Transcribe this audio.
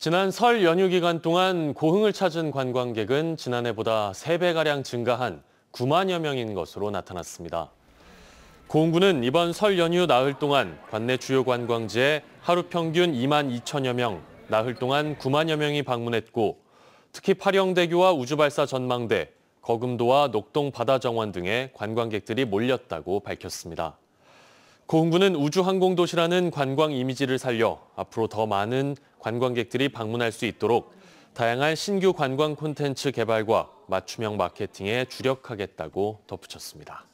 지난 설 연휴 기간 동안 고흥을 찾은 관광객은 지난해보다 3배가량 증가한 9만여 명인 것으로 나타났습니다. 고흥군은 이번 설 연휴 나흘 동안 관내 주요 관광지에 하루 평균 2만 2천여 명, 나흘 동안 9만여 명이 방문했고 특히 파령대교와 우주발사 전망대, 거금도와 녹동 바다정원 등에 관광객들이 몰렸다고 밝혔습니다. 고흥군은 우주항공도시라는 관광 이미지를 살려 앞으로 더 많은 관광객들이 방문할 수 있도록 다양한 신규 관광 콘텐츠 개발과 맞춤형 마케팅에 주력하겠다고 덧붙였습니다.